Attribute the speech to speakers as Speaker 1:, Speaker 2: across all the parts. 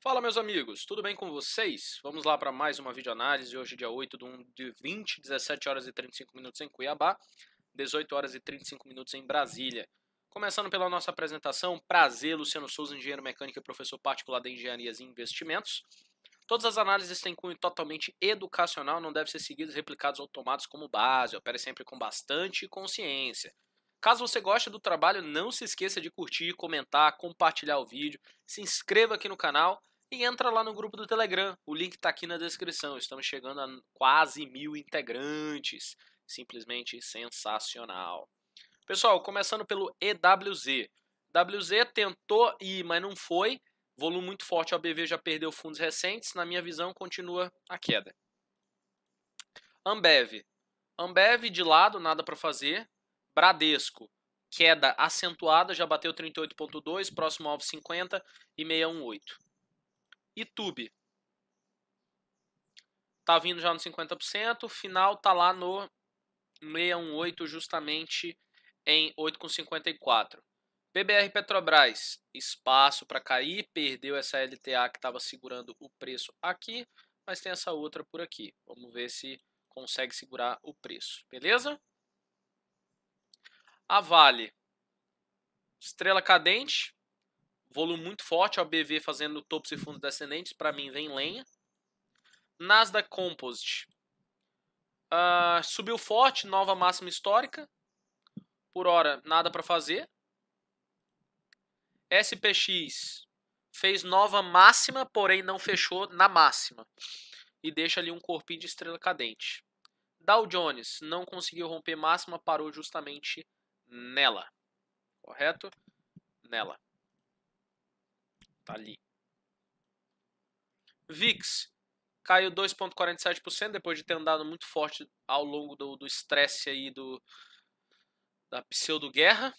Speaker 1: Fala meus amigos, tudo bem com vocês? Vamos lá para mais uma videoanálise, hoje dia 8 de 1 de 20, 17 horas e 35 minutos em Cuiabá, 18 horas e 35 minutos em Brasília. Começando pela nossa apresentação, prazer, Luciano Souza, engenheiro mecânico e professor particular de Engenharias e Investimentos. Todas as análises têm cunho totalmente educacional, não devem ser seguidas, replicadas, ou tomados como base, opere sempre com bastante consciência. Caso você goste do trabalho, não se esqueça de curtir, comentar, compartilhar o vídeo, se inscreva aqui no canal e entra lá no grupo do Telegram. O link está aqui na descrição. Estamos chegando a quase mil integrantes. Simplesmente sensacional. Pessoal, começando pelo EWZ. WZ tentou ir, mas não foi. Volume muito forte, a BV já perdeu fundos recentes. Na minha visão, continua a queda. Ambev. Ambev de lado, nada para fazer. Bradesco, queda acentuada, já bateu 38,2, próximo alvo 50 e 618. YouTube, tá vindo já no 50%, final tá lá no 618, justamente em 8,54. BBR Petrobras, espaço para cair, perdeu essa LTA que estava segurando o preço aqui, mas tem essa outra por aqui. Vamos ver se consegue segurar o preço, beleza? A Vale, estrela cadente, volume muito forte, a BV fazendo topos e fundos descendentes, para mim vem lenha. Nasdaq Composite, uh, subiu forte, nova máxima histórica, por hora nada para fazer. SPX fez nova máxima, porém não fechou na máxima. E deixa ali um corpinho de estrela cadente. Dow Jones não conseguiu romper máxima, parou justamente nela. Correto? Nela. Tá ali. VIX caiu 2,47% depois de ter andado muito forte ao longo do estresse aí do da pseudo-guerra.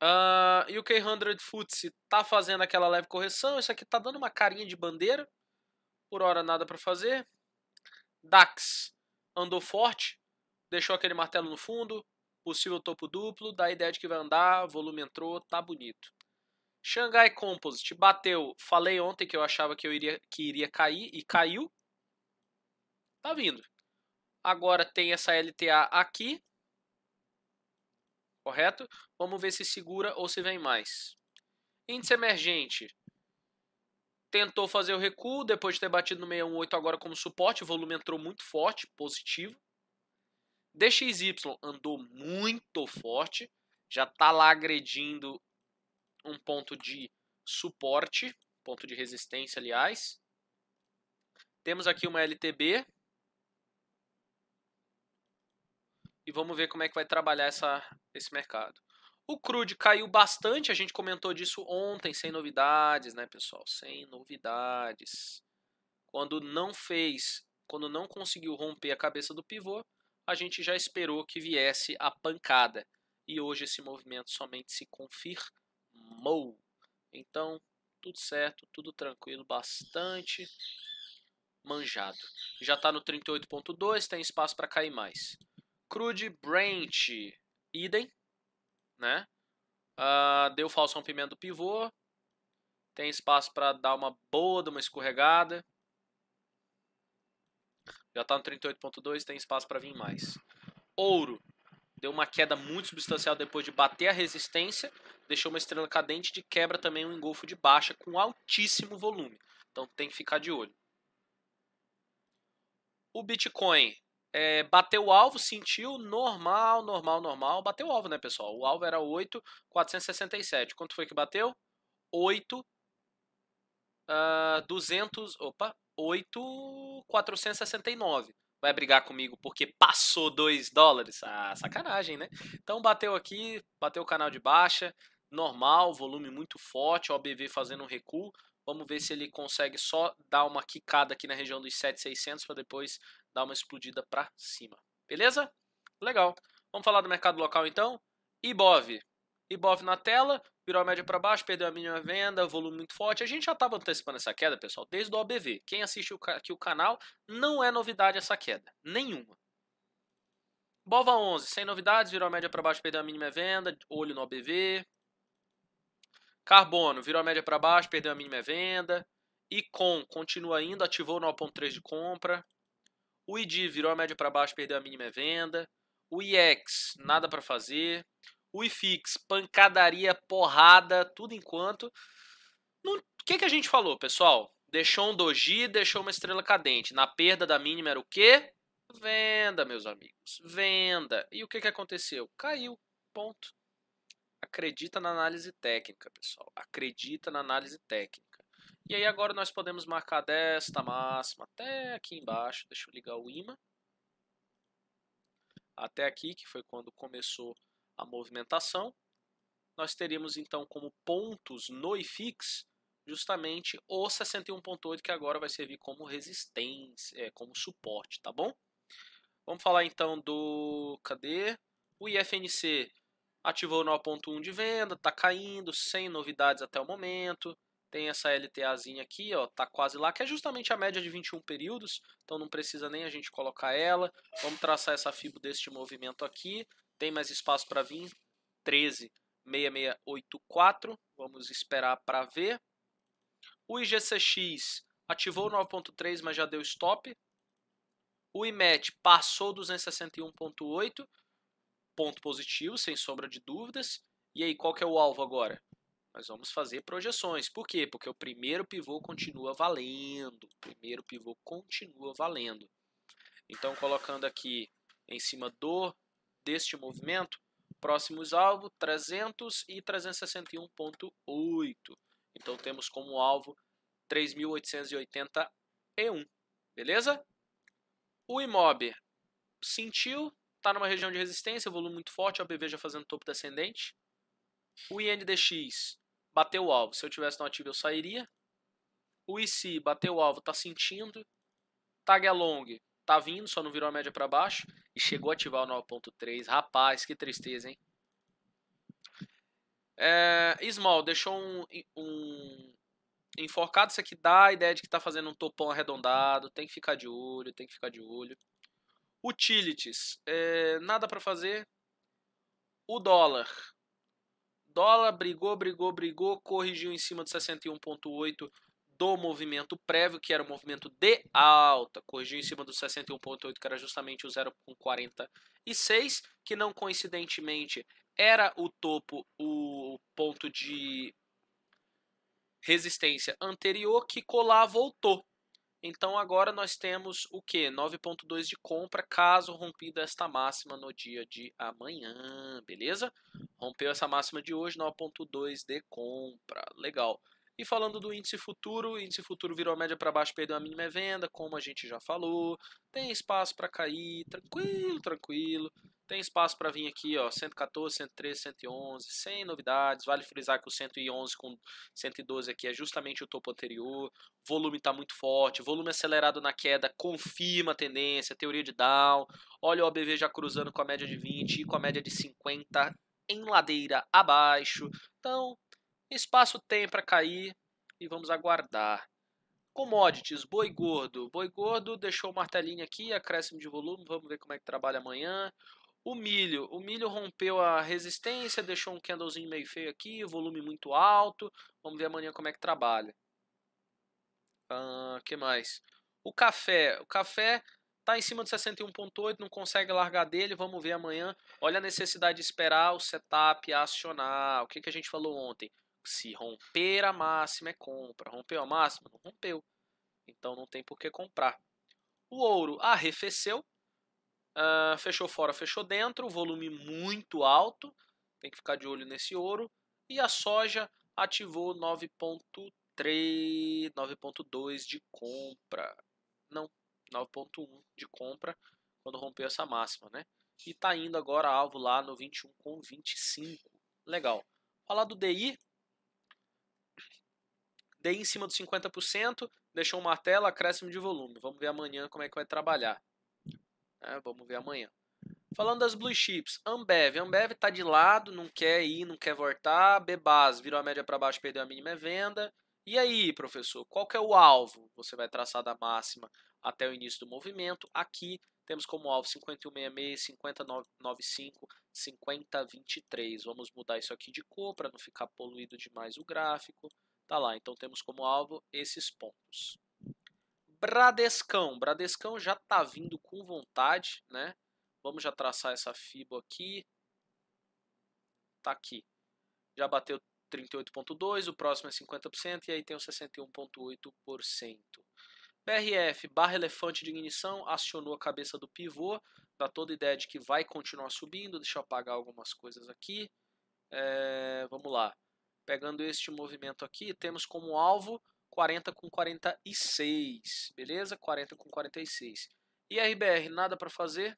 Speaker 1: Ah, e o K100 FTSE tá fazendo aquela leve correção. Isso aqui tá dando uma carinha de bandeira. Por hora nada para fazer. DAX andou forte, deixou aquele martelo no fundo, Possível topo duplo, dá a ideia de que vai andar, volume entrou, tá bonito. Shanghai Composite bateu. Falei ontem que eu achava que eu iria que iria cair e caiu. Tá vindo. Agora tem essa LTA aqui. Correto? Vamos ver se segura ou se vem mais. Índice emergente. Tentou fazer o recuo depois de ter batido no 618 agora como suporte, o volume entrou muito forte, positivo. DXY andou muito forte, já está lá agredindo um ponto de suporte, ponto de resistência, aliás. Temos aqui uma LTB. E vamos ver como é que vai trabalhar essa, esse mercado. O crude caiu bastante, a gente comentou disso ontem, sem novidades, né, pessoal? Sem novidades. Quando não fez, quando não conseguiu romper a cabeça do pivô, a gente já esperou que viesse a pancada. E hoje esse movimento somente se confirmou. Então, tudo certo, tudo tranquilo, bastante manjado. Já está no 38.2, tem espaço para cair mais. Crude Branch, idem, né? Uh, deu falso rompimento do pivô, tem espaço para dar uma boa, uma escorregada. Já está no 38.2, tem espaço para vir mais. Ouro deu uma queda muito substancial depois de bater a resistência, deixou uma estrela cadente de quebra também um engolfo de baixa com altíssimo volume. Então tem que ficar de olho. O Bitcoin é, bateu o alvo, sentiu normal, normal, normal. Bateu o alvo, né, pessoal? O alvo era 8,467. Quanto foi que bateu? 8, uh, 200, opa, 8,469. Vai brigar comigo porque passou 2 dólares? Ah, sacanagem, né? Então bateu aqui, bateu o canal de baixa, normal, volume muito forte, o OBV fazendo um recuo. Vamos ver se ele consegue só dar uma quicada aqui na região dos 7,600 para depois dar uma explodida para cima. Beleza? Legal. Vamos falar do mercado local então. Ibov, Ibov na tela, virou a média para baixo, perdeu a mínima venda, volume muito forte. A gente já estava antecipando essa queda, pessoal, desde o OBV. Quem assiste aqui o canal, não é novidade essa queda, nenhuma. Bova 11, sem novidades, virou a média para baixo, perdeu a mínima venda, olho no OBV. Carbono, virou a média para baixo, perdeu a mínima venda. Icon, continua indo, ativou o 9.3 de compra. O ID, virou a média para baixo, perdeu a mínima venda. O IEX, nada para fazer. Uifix, pancadaria, porrada, tudo enquanto. O que, que a gente falou, pessoal? Deixou um doji, deixou uma estrela cadente. Na perda da mínima era o quê? Venda, meus amigos. Venda. E o que, que aconteceu? Caiu. Ponto. Acredita na análise técnica, pessoal. Acredita na análise técnica. E aí agora nós podemos marcar desta máxima até aqui embaixo. Deixa eu ligar o imã. Até aqui, que foi quando começou a movimentação, nós teríamos então como pontos no IFIX justamente o 61.8 que agora vai servir como resistência, é, como suporte, tá bom? Vamos falar então do cadê? O IFNC ativou 9.1 de venda, tá caindo, sem novidades até o momento. Tem essa LTAzinha aqui, ó, tá quase lá, que é justamente a média de 21 períodos, então não precisa nem a gente colocar ela. Vamos traçar essa FIBO deste movimento aqui. Tem mais espaço para vir. 13 6684. Vamos esperar para ver. O IGCX ativou 9.3, uhum. mas já deu stop. O IMET passou 261.8, ponto positivo, sem sombra de dúvidas. E aí, qual que é o alvo agora? Nós vamos fazer projeções. Por quê? Porque o primeiro pivô continua valendo. O primeiro pivô continua valendo. Então, colocando aqui em cima do deste movimento, próximos alvo 300 e 361.8. Então temos como alvo 3.881, beleza? O IMOB sentiu, está numa região de resistência, volume muito forte, o ABV já fazendo topo descendente. O INDX bateu o alvo, se eu tivesse no ativo eu sairia. O IC bateu o alvo, está sentindo. Tag along tá vindo, só não virou a média para baixo e chegou a ativar o 9.3. Rapaz, que tristeza, hein? É, Small deixou um, um enforcado. Isso aqui dá a ideia de que tá fazendo um topão arredondado. Tem que ficar de olho, tem que ficar de olho. Utilities, é, nada para fazer. O dólar. Dólar brigou, brigou, brigou, corrigiu em cima de 61.8 do movimento prévio, que era o movimento de alta, corrigiu em cima do 61,8, que era justamente o 0,46, que não coincidentemente era o topo, o ponto de resistência anterior, que colar voltou. Então agora nós temos o que? 9.2 de compra, caso rompida esta máxima no dia de amanhã, beleza? Rompeu essa máxima de hoje, 9.2 de compra. Legal. E falando do índice futuro, índice futuro virou a média para baixo, perdeu a mínima venda, como a gente já falou. Tem espaço para cair, tranquilo, tranquilo. Tem espaço para vir aqui, ó, 114, 113, 111, sem novidades. Vale frisar que o 111 com 112 aqui é justamente o topo anterior. Volume está muito forte, volume acelerado na queda confirma a tendência, teoria de Down. Olha o OBV já cruzando com a média de 20 e com a média de 50 em ladeira abaixo. Então, Espaço tem para cair e vamos aguardar. Commodities, boi gordo. Boi gordo deixou o martelinho aqui, acréscimo de volume, vamos ver como é que trabalha amanhã. O milho, o milho rompeu a resistência, deixou um candlezinho meio feio aqui, volume muito alto. Vamos ver amanhã como é que trabalha. Ah, que mais? O café, o café está em cima de 61.8, não consegue largar dele, vamos ver amanhã. Olha a necessidade de esperar o setup acionar. O que, que a gente falou ontem? Se romper a máxima é compra. Rompeu a máxima? Não rompeu. Então não tem por que comprar. O ouro arrefeceu. Uh, fechou fora, fechou dentro. Volume muito alto. Tem que ficar de olho nesse ouro. E a soja ativou 9.3, 9.2 de compra. Não, 9.1 de compra quando rompeu essa máxima, né? E tá indo agora alvo lá no 21 com 25. Legal. Falar do DI, dei em cima dos 50%, deixou uma tela, acréscimo de volume. Vamos ver amanhã como é que vai trabalhar. É, vamos ver amanhã. Falando das blue chips, Ambev. Ambev está de lado, não quer ir, não quer voltar. Bebas virou a média para baixo, perdeu a mínima é venda. E aí, professor, qual que é o alvo? Você vai traçar da máxima até o início do movimento. Aqui temos como alvo 51,66, 50,95, 50,23. Vamos mudar isso aqui de cor para não ficar poluído demais o gráfico. Tá lá, então temos como alvo esses pontos. Bradescão, Bradescão já tá vindo com vontade, né? Vamos já traçar essa FIBO aqui. Tá aqui. Já bateu 38.2, o próximo é 50% e aí tem o 61.8%. BRF, barra elefante de ignição, acionou a cabeça do pivô, dá toda a ideia de que vai continuar subindo, deixa eu apagar algumas coisas aqui. É, vamos lá. Pegando este movimento aqui, temos como alvo 40 com 46, beleza? 40 com 46. E RBR, nada para fazer.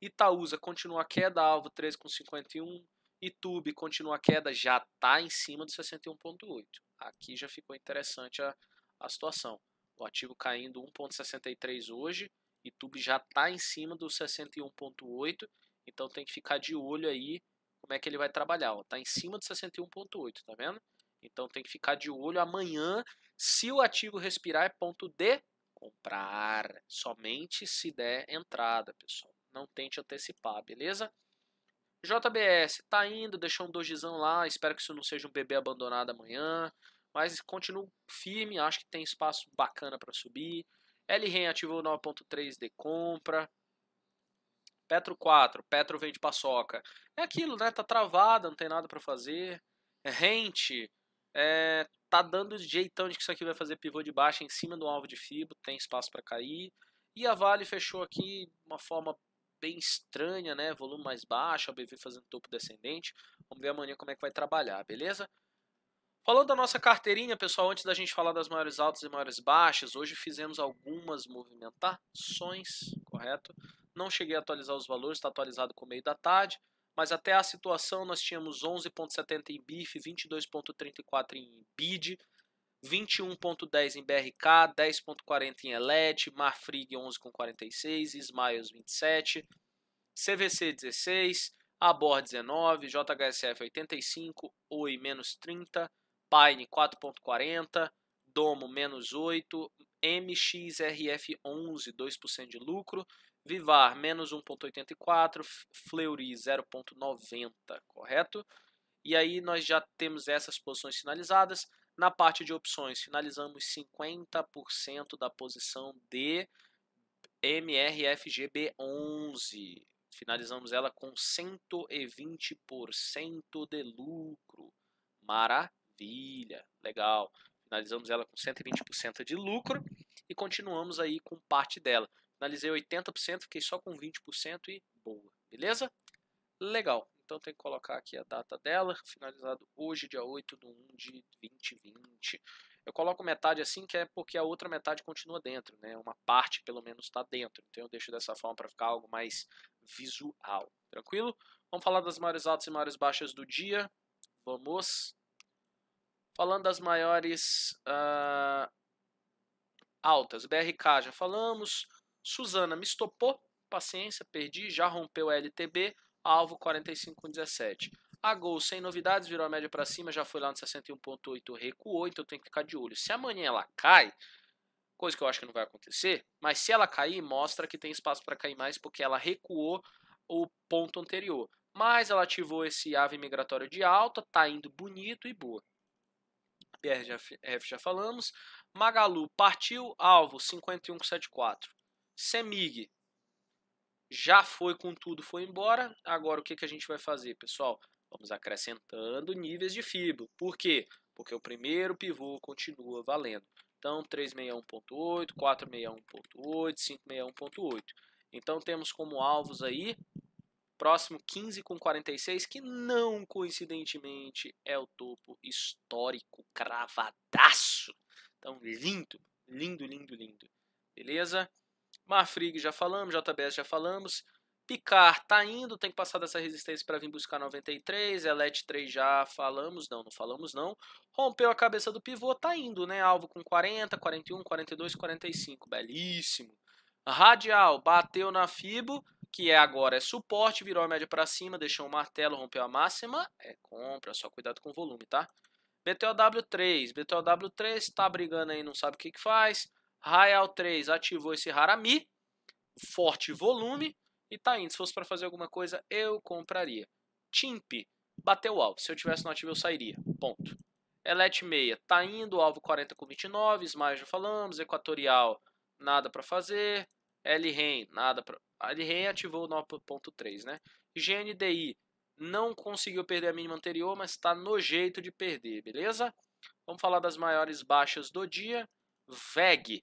Speaker 1: Itaúsa continua a queda, alvo 13 com 51. YouTube continua a queda, já está em cima do 61,8. Aqui já ficou interessante a, a situação. O ativo caindo 1,63 hoje. YouTube já está em cima do 61,8. Então tem que ficar de olho aí como é que ele vai trabalhar. Está em cima de 61,8, tá vendo? Então tem que ficar de olho amanhã. Se o ativo respirar, é ponto de comprar. Somente se der entrada, pessoal. Não tente antecipar, beleza? JBS, tá indo, deixou um dojizão lá. Espero que isso não seja um bebê abandonado amanhã. Mas continuo firme, acho que tem espaço bacana para subir. LREN ativou 9.3 de compra. Petro 4, Petro vende paçoca. É aquilo, né? Tá travada, não tem nada para fazer. É rente, é, tá dando jeitão de que isso aqui vai fazer pivô de baixa em cima do alvo de fibo, tem espaço para cair. E a Vale fechou aqui de uma forma bem estranha, né? Volume mais baixo, a BV fazendo topo descendente. Vamos ver amanhã como é que vai trabalhar, beleza? Falando da nossa carteirinha, pessoal, antes da gente falar das maiores altas e maiores baixas, hoje fizemos algumas movimentações, correto? Não cheguei a atualizar os valores, está atualizado com o meio da tarde. Mas até a situação nós tínhamos 11,70 em BIF, 22,34 em BID, 21,10 em BRK, 10,40 em ELED, Marfrig 11,46, Smiles 27, CVC 16, Abor 19, JHSF 85, OI menos 30, Pine 4,40, Domo menos 8, MXRF 11, 2% de lucro Vivar, menos 1,84, Fleury, 0,90, correto? E aí nós já temos essas posições finalizadas. Na parte de opções, finalizamos 50% da posição de MRFGB11. Finalizamos ela com 120% de lucro. Maravilha, legal. Finalizamos ela com 120% de lucro e continuamos aí com parte dela. Analisei 80%, fiquei só com 20% e boa, beleza? Legal, então tem que colocar aqui a data dela, finalizado hoje, dia 8 de 1 de 2020. Eu coloco metade assim, que é porque a outra metade continua dentro, né? Uma parte pelo menos está dentro, então eu deixo dessa forma para ficar algo mais visual, tranquilo? Vamos falar das maiores altas e maiores baixas do dia, vamos. Falando das maiores uh, altas, BRK já falamos, Suzana me estopou, paciência, perdi, já rompeu LTB, alvo 45,17. A Gol, sem novidades, virou a média para cima, já foi lá no 61,8, recuou, então tem que ficar de olho. Se amanhã ela cai, coisa que eu acho que não vai acontecer, mas se ela cair, mostra que tem espaço para cair mais, porque ela recuou o ponto anterior. Mas ela ativou esse ave migratório de alta, tá indo bonito e boa. PRF já falamos. Magalu partiu, alvo 51,74. CEMIG já foi com tudo, foi embora. Agora o que, que a gente vai fazer, pessoal? Vamos acrescentando níveis de fibo. Por quê? Porque o primeiro pivô continua valendo. Então, 361.8, 461.8, 561.8. Então, temos como alvos aí, próximo 15 com 46, que não coincidentemente é o topo histórico cravadaço. Então, lindo, lindo, lindo, lindo. Beleza? Marfrig já falamos, JBS já falamos. Picar tá indo, tem que passar dessa resistência para vir buscar 93. Elet 3 já falamos, não, não falamos não. Rompeu a cabeça do pivô, tá indo, né? Alvo com 40, 41, 42, 45. Belíssimo. Radial bateu na Fibo, que é agora é suporte, virou a média para cima, deixou o martelo, rompeu a máxima. É compra, só cuidado com o volume, tá? BTOW3, BTOW3 tá brigando aí, não sabe o que que faz. Raial 3 ativou esse Harami, forte volume, e tá indo. Se fosse para fazer alguma coisa, eu compraria. Timp, bateu o alvo. Se eu tivesse no ativo, eu sairia. Ponto. Elete 6, tá indo, alvo 40 com 29, Smile já falamos, Equatorial, nada para fazer. LREN, nada para... LREN ativou 9.3, né? GNDI, não conseguiu perder a mínima anterior, mas está no jeito de perder, beleza? Vamos falar das maiores baixas do dia. VEG,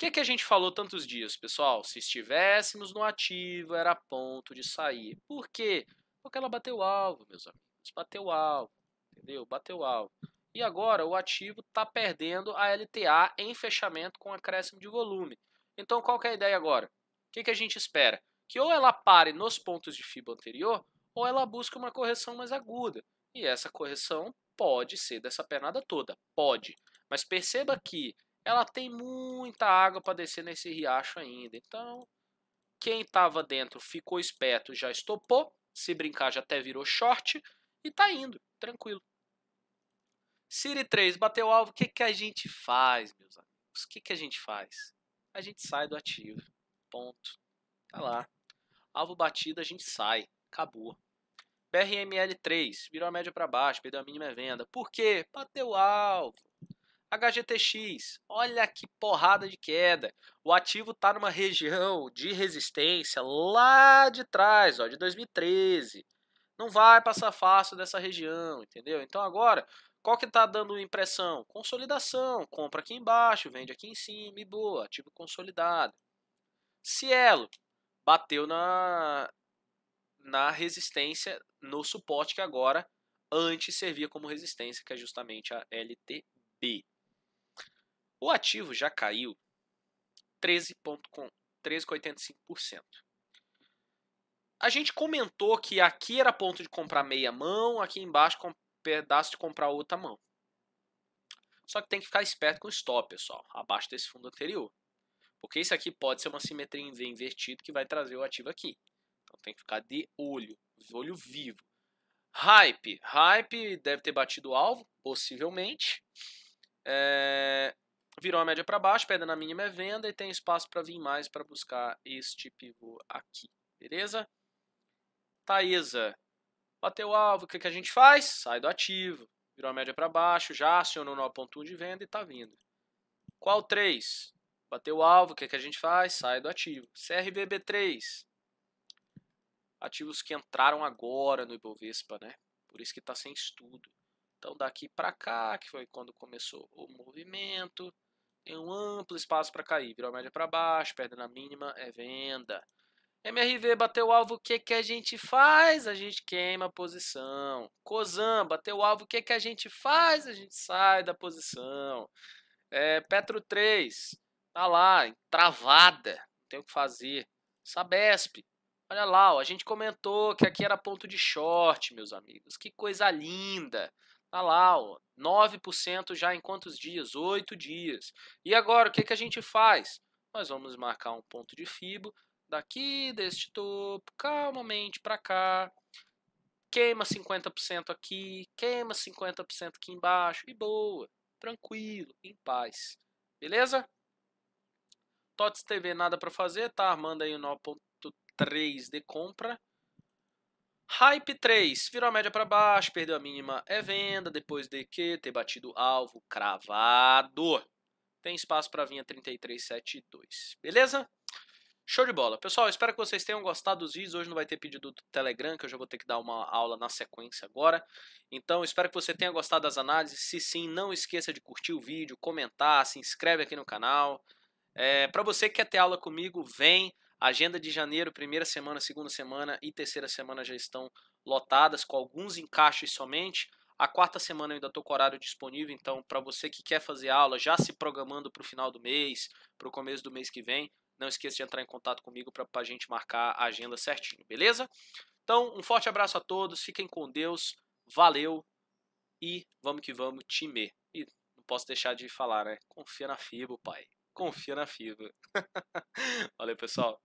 Speaker 1: que, que a gente falou tantos dias, pessoal? Se estivéssemos no ativo, era ponto de sair. Por quê? Porque ela bateu alvo, meus amigos. Bateu alvo, entendeu? Bateu alvo. E agora o ativo está perdendo a LTA em fechamento com acréscimo de volume. Então qual que é a ideia agora? O que, que a gente espera? Que ou ela pare nos pontos de fiba anterior, ou ela busca uma correção mais aguda. E essa correção pode ser dessa pernada toda, pode. Mas perceba que ela tem muita água para descer nesse riacho ainda. Então, quem estava dentro ficou esperto, já estopou. Se brincar, já até virou short. E tá indo, tranquilo. Siri 3 bateu o alvo. O que, que a gente faz, meus amigos? O que, que a gente faz? A gente sai do ativo. Ponto. Tá lá. Alvo batido, a gente sai. Acabou. BRML 3 virou a média para baixo, perdeu a mínima venda. Por quê? Bateu o alvo. HGTX, olha que porrada de queda. O ativo está numa região de resistência lá de trás, ó, de 2013. Não vai passar fácil dessa região, entendeu? Então agora, qual que está dando impressão? Consolidação, compra aqui embaixo, vende aqui em cima e boa, ativo consolidado. Cielo, bateu na, na resistência, no suporte que agora antes servia como resistência, que é justamente a LTB. O ativo já caiu 13,85%. a gente comentou que aqui era ponto de comprar meia mão, aqui embaixo com pedaço de comprar outra mão. Só que tem que ficar esperto com o stop, pessoal, abaixo desse fundo anterior. Porque isso aqui pode ser uma simetria em V invertido que vai trazer o ativo aqui. Então tem que ficar de olho, de olho vivo. Hype. Hype deve ter batido o alvo, possivelmente. É virou a média para baixo, pedra na mínima é venda e tem espaço para vir mais para buscar este pivô aqui, beleza? Taesa, bateu o alvo, o que, que a gente faz? Sai do ativo, virou a média para baixo, já acionou no ponto 1 de venda e está vindo. Qual 3? Bateu o alvo, o que, que a gente faz? Sai do ativo. CRBB3, ativos que entraram agora no Ibovespa, né? Por isso que está sem estudo. Então daqui para cá, que foi quando começou o movimento, tem um amplo espaço para cair. Virou a média para baixo, perda na mínima, é venda. MRV bateu o alvo, o que, que a gente faz? A gente queima a posição. Cozan bateu o alvo, o que, que a gente faz? A gente sai da posição. É, Petro 3, tá lá, travada, tem o que fazer. Sabesp, olha lá, ó, a gente comentou que aqui era ponto de short, meus amigos. Que coisa linda! Tá lá, ó, 9% já em quantos dias? 8 dias. E agora, o que, que a gente faz? Nós vamos marcar um ponto de fibo daqui deste topo, calmamente para cá. Queima 50% aqui, queima 50% aqui embaixo e boa, tranquilo, em paz. Beleza? TOTS TV nada para fazer, tá armando aí o 9.3 de compra. Hype 3 virou a média para baixo, perdeu a mínima, é venda, depois de que ter batido alvo cravado. Tem espaço para vir a 3372, beleza? Show de bola. Pessoal, espero que vocês tenham gostado dos vídeos. Hoje não vai ter pedido do Telegram, que eu já vou ter que dar uma aula na sequência agora. Então, espero que você tenha gostado das análises. Se sim, não esqueça de curtir o vídeo, comentar, se inscreve aqui no canal. É, para você que quer ter aula comigo, vem. Agenda de janeiro, primeira semana, segunda semana e terceira semana já estão lotadas, com alguns encaixes somente. A quarta semana eu ainda estou com horário disponível, então para você que quer fazer aula, já se programando para o final do mês, para o começo do mês que vem, não esqueça de entrar em contato comigo para a gente marcar a agenda certinho, beleza? Então, um forte abraço a todos, fiquem com Deus, valeu e vamos que vamos, time. E não posso deixar de falar, né? Confia na FIBO, pai. Confia na FIBO. valeu, pessoal.